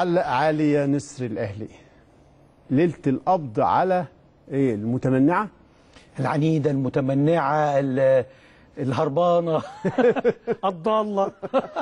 حلق يا نسر الأهلي ليلة القبض على إيه المتمنعة العنيدة المتمنعة الهربانة الضالة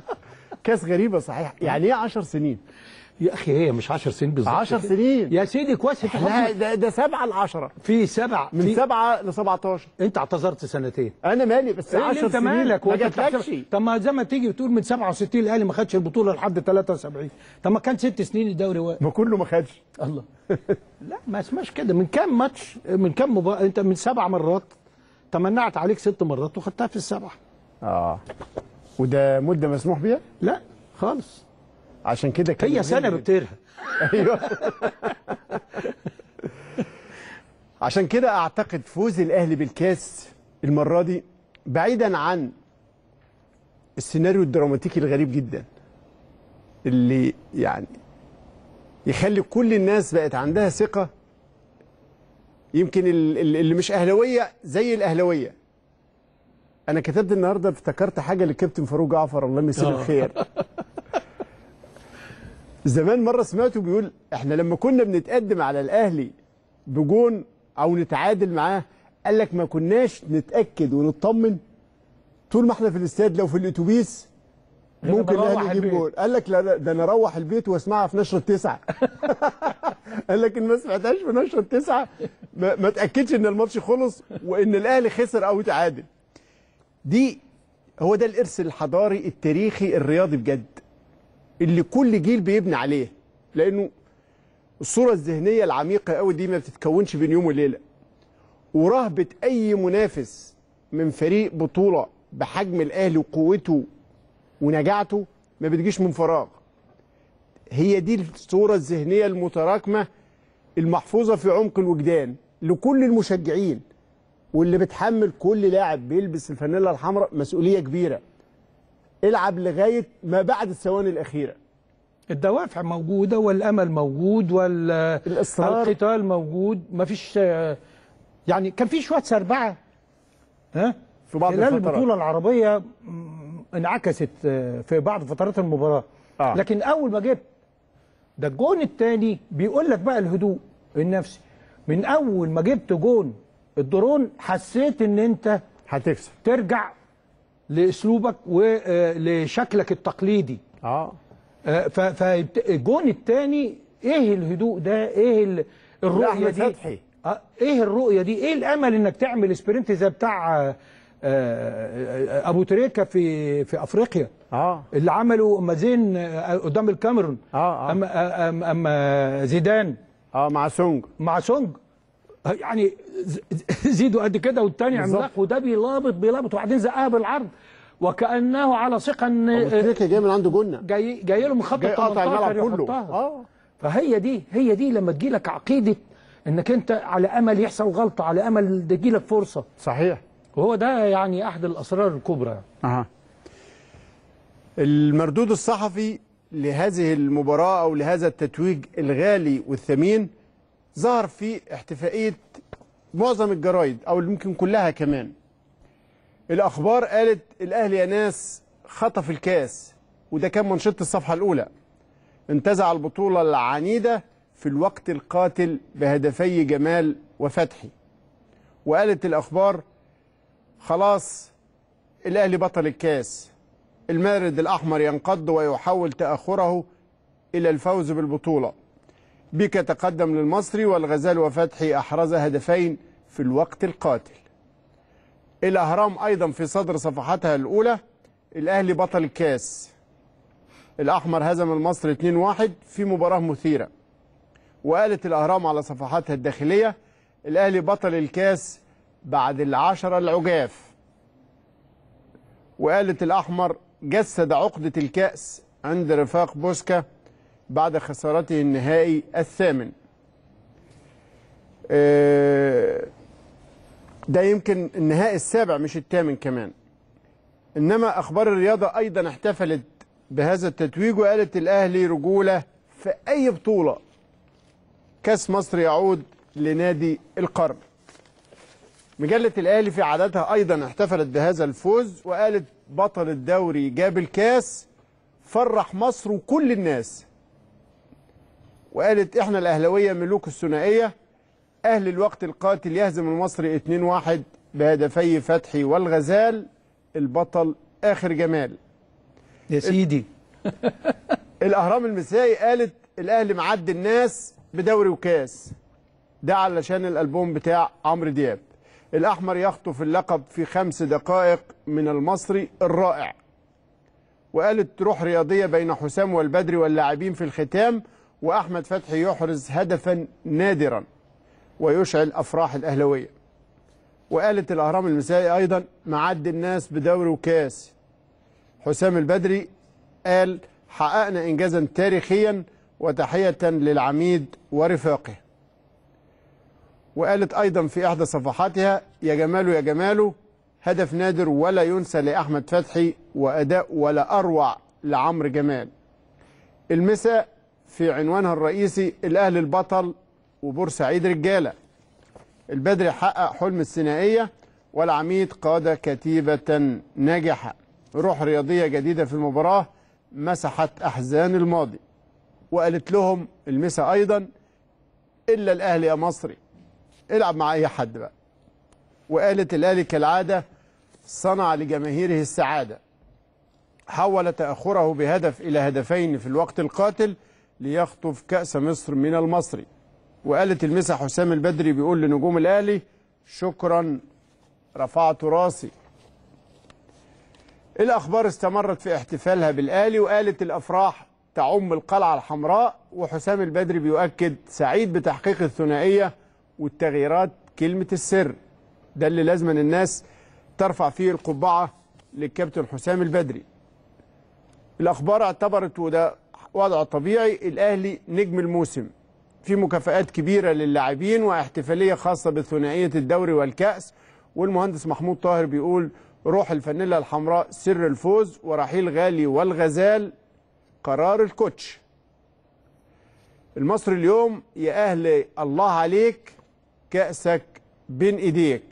كاس غريبة صحيح يعني ايه 10 سنين يا اخي هي مش 10 سنين بالظبط 10 سنين يا سيدي كويس لا ده ده 7 ل 10 في 7 من 7 ل 17 انت اعتذرت سنتين انا مالي بس 10 إيه سنين انت مالك ما جاتلكش طب ما زي ما تيجي وتقول من 67 الاهلي ما خدش البطوله لحد 73 طب ما كان 6 سنين الدوري واقف ما كله ما خدش الله لا ما اسمهاش كده من كام ماتش من كام مباراه انت من سبع مرات تمنعت عليك ست مرات وخدتها في السبعه اه وده مده مسموح بيها؟ لا خالص عشان كده كان هي سنه بتطيرها ايوه عشان كده اعتقد فوز الاهلي بالكاس المره دي بعيدا عن السيناريو الدراماتيكي الغريب جدا اللي يعني يخلي كل الناس بقت عندها ثقه يمكن اللي مش اهلاويه زي الاهلاويه انا كتبت النهارده افتكرت حاجه للكابتن فاروق جعفر الله يمسيه آه. بالخير زمان مرة سمعته بيقول احنا لما كنا بنتقدم على الأهلي بجون أو نتعادل معاه قال لك ما كناش نتأكد ونطمن طول ما احنا في الاستاد لو في الاتوبيس ممكن الاهلي يجيب جول قال لك لا ده انا اروح البيت واسمعها في نشره تسعة قال لك ان ما سمعتهاش في نشره تسعة ما, ما تاكدش ان الماتش خلص وان الاهلي خسر او اتعادل دي هو ده الارث الحضاري التاريخي الرياضي بجد اللي كل جيل بيبني عليه لانه الصوره الذهنيه العميقه قوي دي ما بتتكونش بين يوم وليله ورهبه اي منافس من فريق بطوله بحجم الاهلي وقوته ونجاعته ما بتجيش من فراغ هي دي الصوره الذهنيه المتراكمه المحفوظه في عمق الوجدان لكل المشجعين واللي بتحمل كل لاعب بيلبس الفانيلا الحمراء مسؤوليه كبيره العب لغايه ما بعد الثواني الاخيره الدوافع موجوده والامل موجود والاصرار القتال موجود مفيش يعني كان في شويه سربعه ها في بعض خلال البطوله العربيه انعكست آه، في بعض فترات المباراه آه. لكن اول ما جبت ده الجون الثاني بيقول لك بقى الهدوء النفسي من اول ما جبت جون الدرون حسيت ان انت هتكسب ترجع لاسلوبك ولشكلك آه، التقليدي اه, آه، فالجون الثاني ايه الهدوء ده ايه الرؤيه دي فتحي. آه، ايه الرؤيه دي ايه الامل انك تعمل سبرنت زي بتاع ابو تريكه في في افريقيا اه اللي عمله مازين قدام الكاميرون اه اه اما, أما زيدان اه مع سونج مع سونج آه، يعني زيدوا قد كده والتاني عملاق وده بيلابط بيلابط وبعدين زقها بالعرض وكانه على ثقه ان آه، تريكي جاي من عنده جنه جاي جاي له من خط ال 18 كله اه فهي دي هي دي لما تجي لك عقيده انك انت على امل يحصل غلطه على امل تجي لك فرصه صحيح وهو ده يعني احد الاسرار الكبرى اها المردود الصحفي لهذه المباراه او لهذا التتويج الغالي والثمين ظهر في احتفائية معظم الجرايد أو ممكن كلها كمان الأخبار قالت الأهلي يا ناس خطف الكاس وده كان منشط الصفحة الأولى انتزع البطولة العنيدة في الوقت القاتل بهدفي جمال وفتحي وقالت الأخبار خلاص الأهلي بطل الكاس المارد الأحمر ينقض ويحول تأخره إلى الفوز بالبطولة بك تقدم للمصري والغزال وفتحي أحرز هدفين في الوقت القاتل الأهرام أيضا في صدر صفحتها الأولى الأهلي بطل الكاس الأحمر هزم المصري 2-1 في مباراة مثيرة وقالت الأهرام على صفحاتها الداخلية الأهلي بطل الكاس بعد العشرة العجاف وقالت الأحمر جسد عقدة الكأس عند رفاق بوسكا بعد خسارته النهائي الثامن آه، ده يمكن النهائي السابع مش الثامن كمان إنما أخبار الرياضة أيضا احتفلت بهذا التتويج وقالت الأهلي رجولة في أي بطولة كاس مصر يعود لنادي القرن مجلة الأهلي في عادتها أيضا احتفلت بهذا الفوز وقالت بطل الدوري جاب الكاس فرح مصر وكل الناس وقالت احنا الاهلاويه ملوك الثنائيه اهل الوقت القاتل يهزم المصري 2-1 بهدفي فتحي والغزال البطل اخر جمال يا سيدي الاهرام المسائي قالت الاهلي معدي الناس بدوري وكاس ده علشان الالبوم بتاع عمرو دياب الاحمر يخطف اللقب في خمس دقائق من المصري الرائع وقالت روح رياضيه بين حسام والبدري واللاعبين في الختام وأحمد فتحي يحرز هدفا نادرا ويشعل أفراح الأهلوية وقالت الأهرام المسائي أيضا معدي الناس بدوري وكاس حسام البدري قال حققنا إنجازا تاريخيا وتحية للعميد ورفاقه وقالت أيضا في إحدى صفحاتها يا جماله يا جماله هدف نادر ولا ينسى لأحمد فتحي وأداء ولا أروع لعمرو جمال المساء في عنوانها الرئيسي الأهل البطل وبورسعيد رجالة البدري حقق حلم الثنائية والعميد قاد كتيبة ناجحة روح رياضية جديدة في المباراة مسحت أحزان الماضي وقالت لهم المسا أيضا إلا الأهلي يا مصري العب مع أي حد بقى وقالت الأهلي كالعادة صنع لجماهيره السعادة حول تأخره بهدف إلى هدفين في الوقت القاتل ليخطف كأس مصر من المصري وقالت المسا حسام البدري بيقول لنجوم الأهلي شكرا رفعت راسي الأخبار استمرت في احتفالها بالأهلي وقالت الأفراح تعم القلعة الحمراء وحسام البدري بيؤكد سعيد بتحقيق الثنائية والتغييرات كلمة السر ده اللي لازم الناس ترفع فيه القبعة للكابتن حسام البدري الأخبار اعتبرت وده وضع طبيعي الأهلي نجم الموسم في مكافآت كبيرة للاعبين واحتفالية خاصة بثنائية الدوري والكأس والمهندس محمود طاهر بيقول روح الفانيلا الحمراء سر الفوز ورحيل غالي والغزال قرار الكوتش المصري اليوم يا أهل الله عليك كأسك بين إيديك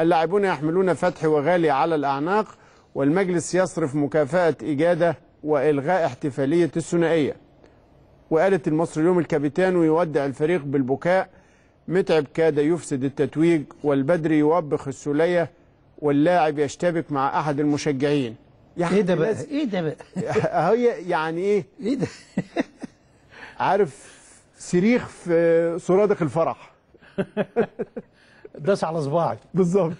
اللاعبون يحملون فتح وغالي على الأعناق والمجلس يصرف مكافأة إجادة وإلغاء احتفالية الثنائية وقالت المصري اليوم الكابتان ويودع الفريق بالبكاء متعب كاد يفسد التتويج والبدري يوبخ السليه واللاعب يشتبك مع أحد المشجعين يعني ايه ده بقى ايه ده بقى هي يعني ايه ايه ده عارف صريخ في سرادق الفرح داس على صباعي بالظبط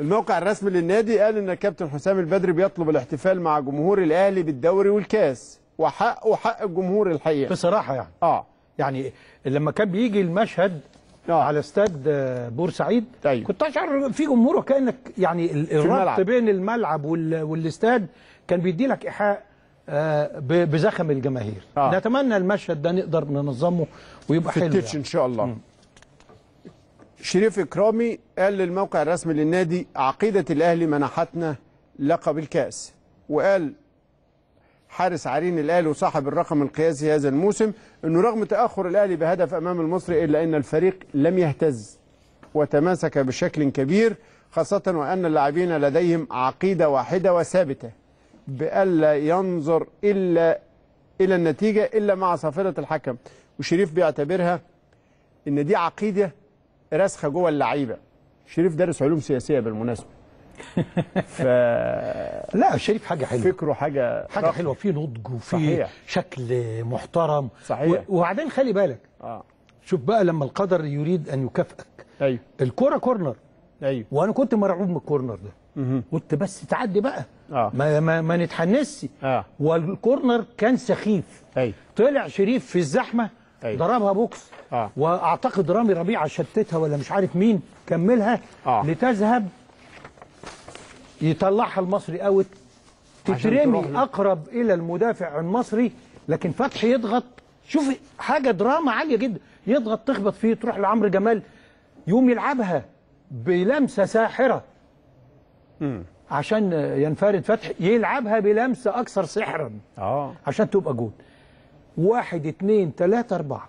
الموقع الرسمي للنادي قال ان الكابتن حسام البدري بيطلب الاحتفال مع جمهور الاهلي بالدوري والكاس وحقه حق الجمهور الحقيقه بصراحه يعني اه يعني لما كان بيجي المشهد آه. على استاد بورسعيد أيوه. كنت اشعر في جمهور وكانك يعني الربط بين الملعب والاستاد كان بيدي لك ايحاء آه، بزخم الجماهير آه. نتمنى المشهد ده نقدر ننظمه ويبقى حلو يعني. ان شاء الله م. شريف إكرامي قال للموقع الرسمي للنادي عقيدة الأهلي منحتنا لقب الكأس وقال حارس عرين الأهلي وصاحب الرقم القياسي هذا الموسم أنه رغم تأخر الأهلي بهدف أمام المصري إلا أن الفريق لم يهتز وتماسك بشكل كبير خاصة وأن اللاعبين لديهم عقيدة واحدة وثابتة بألا ينظر إلا إلى النتيجة إلا مع صافرة الحكم وشريف بيعتبرها إن دي عقيدة راسخه جوه اللعيبه شريف دارس علوم سياسيه بالمناسبه ف لا شريف حاجه حلوه فكره حاجه حاجه حلوه فيه نضج وفيه شكل محترم صحيح و... وبعدين خلي بالك اه شوف بقى لما القدر يريد ان يكافئك ايوه الكوره كورنر ايوه وانا كنت مرعوب من الكورنر ده كنت بس تعدي بقى آه. ما ما, ما نتحنسش آه. والكورنر كان سخيف ايوه طلع شريف في الزحمه أيوة. ضربها بوكس آه. واعتقد رامي ربيعه شتتها ولا مش عارف مين كملها آه. لتذهب يطلعها المصري اوت تترمي اقرب الى المدافع المصري لكن فتحي يضغط شوف حاجه دراما عاليه جدا يضغط تخبط فيه تروح لعمرو جمال يقوم يلعبها بلمسه ساحره م. عشان ينفرد فتحي يلعبها بلمسه اكثر سحرا اه عشان تبقى جول واحد اثنين ثلاثة أربعة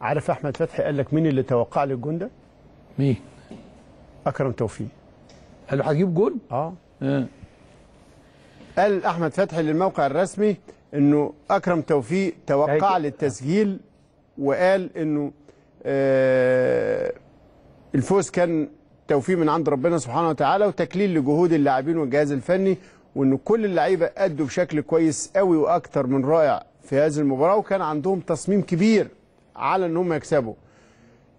عارف أحمد فتحي قال لك مين اللي توقع لي الجون ده؟ مين؟ أكرم توفيق قال له هتجيب جون؟ آه. آه قال أحمد فتحي للموقع الرسمي إنه أكرم توفيق توقع للتسجيل وقال إنه آه الفوز كان توفيق من عند ربنا سبحانه وتعالى وتكليل لجهود اللاعبين والجهاز الفني وان كل اللعيبه ادوا بشكل كويس قوي وأكثر من رائع في هذه المباراة وكان عندهم تصميم كبير على ان هم يكسبوا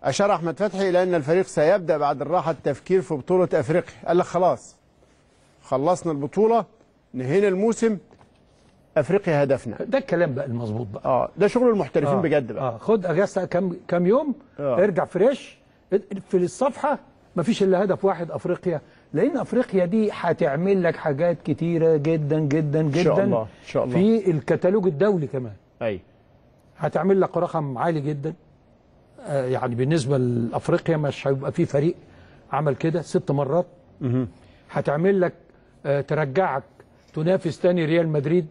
أشار أحمد فتحي إلى أن الفريق سيبدأ بعد الراحة التفكير في بطولة أفريقيا قال لك خلاص خلصنا البطولة نهينا الموسم افريقيا هدفنا ده الكلام بقى المظبوط بقى اه ده شغل المحترفين آه بجد بقى اه خد اجازه كام كام يوم آه ارجع فريش في الصفحه مفيش الا هدف واحد افريقيا لان افريقيا دي هتعمل لك حاجات كتيره جدا جدا جدا إن شاء الله. إن شاء الله. في الكتالوج الدولي كمان ايوه هتعمل لك رقم عالي جدا آه، يعني بالنسبه لافريقيا مش هيبقى في فريق عمل كده ست مرات هتعمل لك آه، ترجعك تنافس تاني ريال مدريد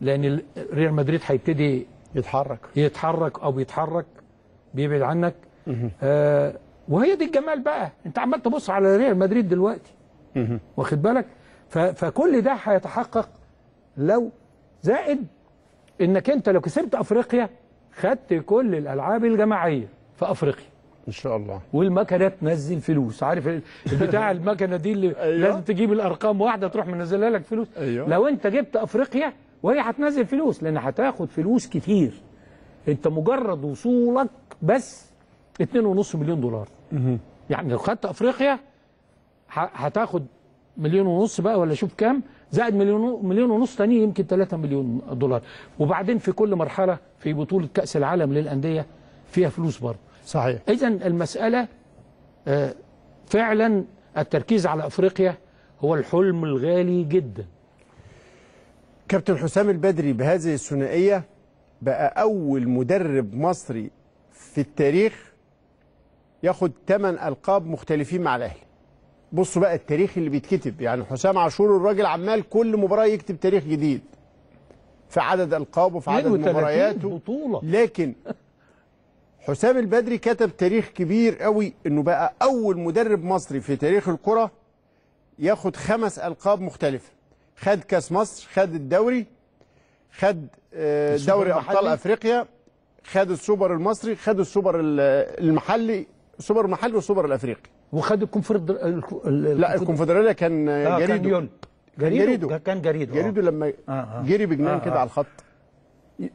لان ريال مدريد هيبتدي يتحرك يتحرك او بيتحرك بيبعد عنك آه وهي دي الجمال بقى انت عمال تبص على ريال مدريد دلوقتي واخد بالك فكل ده هيتحقق لو زائد انك انت لو كسبت افريقيا خدت كل الالعاب الجماعيه في افريقيا ان شاء الله والمكنه تنزل فلوس عارف بتاع المكنه دي اللي أيوة. لازم تجيب الارقام واحده تروح منزلها لك فلوس أيوة. لو انت جبت افريقيا وهي هتنزل فلوس لان هتاخد فلوس كتير انت مجرد وصولك بس 2.5 مليون دولار يعني لو خدت افريقيا هتاخد مليون ونص بقى ولا شوف كام زائد مليون مليون ونص تاني يمكن 3 مليون دولار وبعدين في كل مرحله في بطوله كاس العالم للانديه فيها فلوس برضه صحيح اذا المساله آه، فعلا التركيز على افريقيا هو الحلم الغالي جدا كابتن حسام البدري بهذه الثنائيه بقى اول مدرب مصري في التاريخ ياخد ثمان القاب مختلفين مع الاهلي بصوا بقى التاريخ اللي بيتكتب يعني حسام عاشور الراجل عمال كل مباراه يكتب تاريخ جديد في عدد القابه في عدد مبارياته بطولة. لكن حسام البدري كتب تاريخ كبير قوي انه بقى اول مدرب مصري في تاريخ الكره ياخد خمس القاب مختلفه خد كاس مصر خد الدوري خد آه، دوري ابطال افريقيا خد السوبر المصري خد السوبر المحلي السوبر المحلي والسوبر الافريقي وخد الكونفرد لا الكونفدراليه كان جريدو آه، كان جريدو, جريدو كان جريدو جريدو آه. لما آه، جري بجنان آه كده على الخط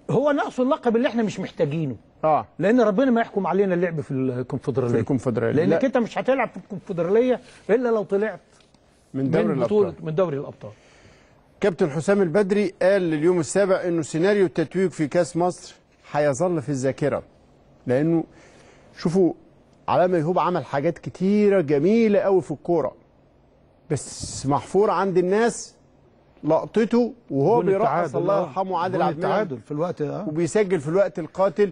هو ناقصه اللقب اللي احنا مش محتاجينه اه لان ربنا ما يحكم علينا اللعب في الكونفدراليه في الكونفدراليه لانك انت مش هتلعب في الكونفدراليه الا لو طلعت من دوري من الابطال من دوري الابطال كابتن حسام البدري قال لليوم السابع انه سيناريو التتويج في كاس مصر هيظل في الذاكره لانه شوفوا علاء ميهوب عمل حاجات كتيرة جميلة قوي في الكورة بس محفور عند الناس لقطته وهو بيرقص الله آه. يرحمه عادل عبد التعادل في الوقت ده آه. وبيسجل في الوقت القاتل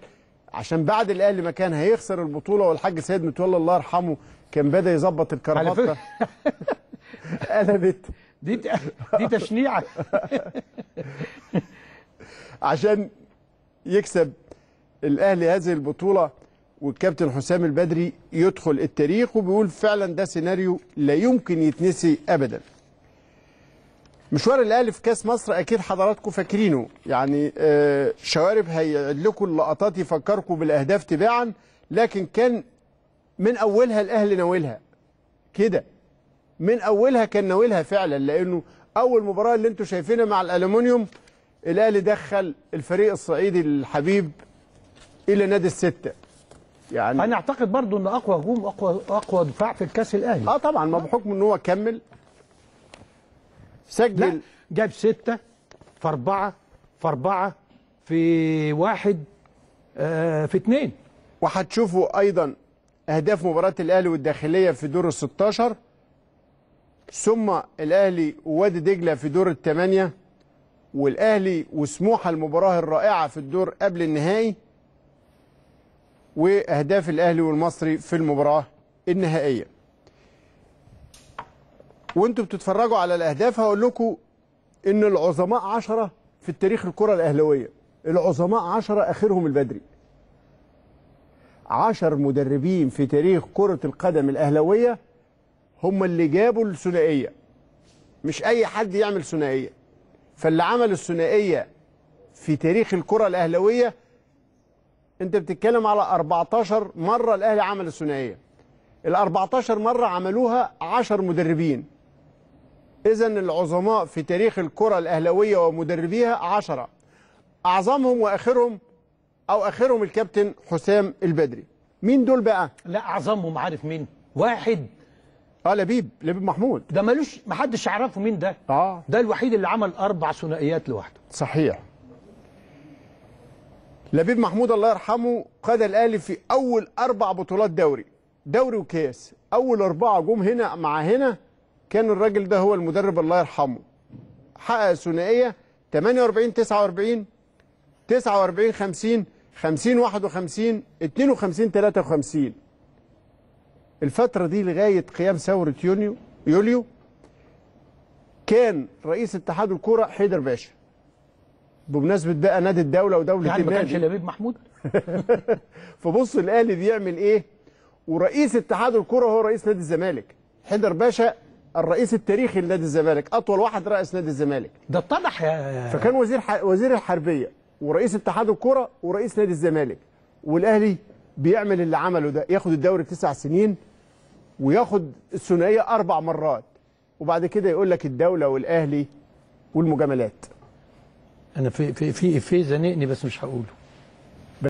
عشان بعد الاهلي ما كان هيخسر البطوله والحاج سيد متولى الله يرحمه كان بدا يظبط الكرامات قلبت دي دي تشنيعه عشان يكسب الاهلي هذه البطوله والكابتن حسام البدري يدخل التاريخ وبيقول فعلا ده سيناريو لا يمكن يتنسي ابدا مشوار الاهلي في كاس مصر اكيد حضراتكم فاكرينه يعني آه، شوارب هيعد لكم اللقطات يفكركم بالاهداف تباعا لكن كان من اولها الاهلي ناويلها كده من اولها كان ناويلها فعلا لانه اول مباراه اللي انتم شايفينها مع الالومنيوم الاهلي دخل الفريق الصعيدي الحبيب الى نادي السته يعني انا اعتقد برضو ان اقوى هجوم اقوى اقوى دفاع في الكاس الاهلي اه طبعا ما آه. بحكم ان هو كمل سجل لا جاب سته في اربعه في اربعه في واحد آه في اثنين وهتشوفوا ايضا اهداف مباراه الاهلي والداخليه في دور ال 16 ثم الاهلي ووادي دجله في دور الثمانيه والاهلي وسموحه المباراه الرائعه في الدور قبل النهائي واهداف الاهلي والمصري في المباراه النهائيه وانتوا بتتفرجوا على الاهداف هقول لكم ان العظماء عشرة في التاريخ الكره الاهلاويه العظماء عشرة اخرهم البدري عشر مدربين في تاريخ كره القدم الاهلاويه هم اللي جابوا الثنائيه مش اي حد يعمل ثنائيه فاللي عمل الثنائيه في تاريخ الكره الاهلاويه انت بتتكلم على 14 مره الاهلي عمل الثنائيه ال 14 مره عملوها 10 مدربين اذا العظماء في تاريخ الكره الاهلاويه ومدربيها 10 اعظمهم واخرهم او اخرهم الكابتن حسام البدري مين دول بقى لا اعظمهم عارف مين واحد اه لبيب لبيب محمود ده ملوش محدش يعرفه مين ده اه ده الوحيد اللي عمل اربع ثنائيات لوحده صحيح لبيب محمود الله يرحمه قاد الاهلي في اول اربع بطولات دوري دوري وكاس اول اربعه جم هنا مع هنا كان الراجل ده هو المدرب الله يرحمه حقق ثنائيه 48 49 49 50 50 51 52 53 الفتره دي لغايه قيام ثوره يونيو يوليو كان رئيس اتحاد الكوره حيدر باشا بمناسبه بقى نادي الدوله ودوله يعني النادي يعني ما كانش لبيب محمود فبص الاهلي بيعمل ايه ورئيس اتحاد الكره هو رئيس نادي الزمالك حيدر باشا الرئيس التاريخي لنادي الزمالك اطول واحد راس نادي الزمالك ده اتضح يا فكان وزير ح... وزير الحربيه ورئيس اتحاد الكره ورئيس نادي الزمالك والاهلي بيعمل اللي عمله ده ياخد الدوري تسع سنين وياخد الثنائيه اربع مرات وبعد كده يقول لك الدوله والاهلي والمجاملات انا في في في زنقني بس مش هقوله